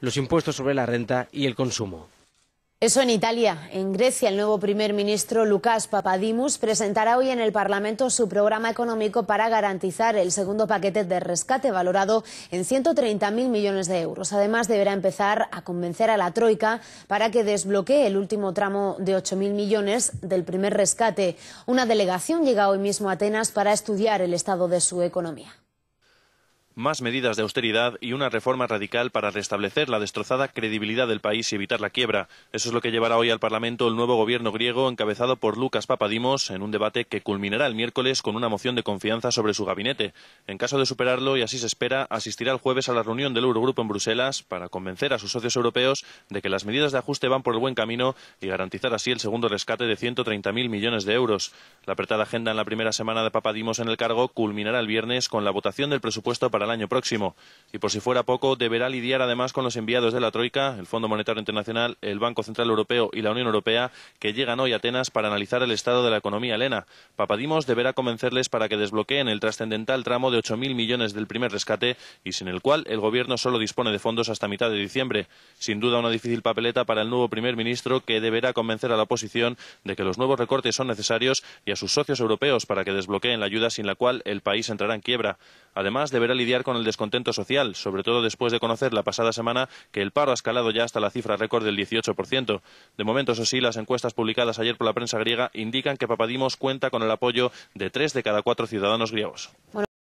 los impuestos sobre la renta y el consumo. Eso en Italia. En Grecia, el nuevo primer ministro Lucas Papadimus presentará hoy en el Parlamento su programa económico para garantizar el segundo paquete de rescate valorado en 130.000 millones de euros. Además, deberá empezar a convencer a la Troika para que desbloquee el último tramo de 8.000 millones del primer rescate. Una delegación llega hoy mismo a Atenas para estudiar el estado de su economía más medidas de austeridad y una reforma radical para restablecer la destrozada credibilidad del país y evitar la quiebra. Eso es lo que llevará hoy al Parlamento el nuevo gobierno griego encabezado por Lucas Papadimos en un debate que culminará el miércoles con una moción de confianza sobre su gabinete. En caso de superarlo, y así se espera, asistirá el jueves a la reunión del Eurogrupo en Bruselas para convencer a sus socios europeos de que las medidas de ajuste van por el buen camino y garantizar así el segundo rescate de 130.000 millones de euros. La apretada agenda en la primera semana de Papadimos en el cargo culminará el viernes con la votación del presupuesto para año próximo. Y por si fuera poco, deberá lidiar además con los enviados de la Troika, el Fondo Monetario Internacional, el Banco Central Europeo y la Unión Europea, que llegan hoy a Atenas para analizar el estado de la economía helena. Papadimos deberá convencerles para que desbloqueen el trascendental tramo de 8.000 millones del primer rescate y sin el cual el gobierno solo dispone de fondos hasta mitad de diciembre. Sin duda una difícil papeleta para el nuevo primer ministro que deberá convencer a la oposición de que los nuevos recortes son necesarios y a sus socios europeos para que desbloqueen la ayuda sin la cual el país entrará en quiebra. Además, deberá lidiar con el descontento social, sobre todo después de conocer la pasada semana que el paro ha escalado ya hasta la cifra récord del 18%. De momento, eso sí, las encuestas publicadas ayer por la prensa griega indican que Papadimos cuenta con el apoyo de tres de cada cuatro ciudadanos griegos.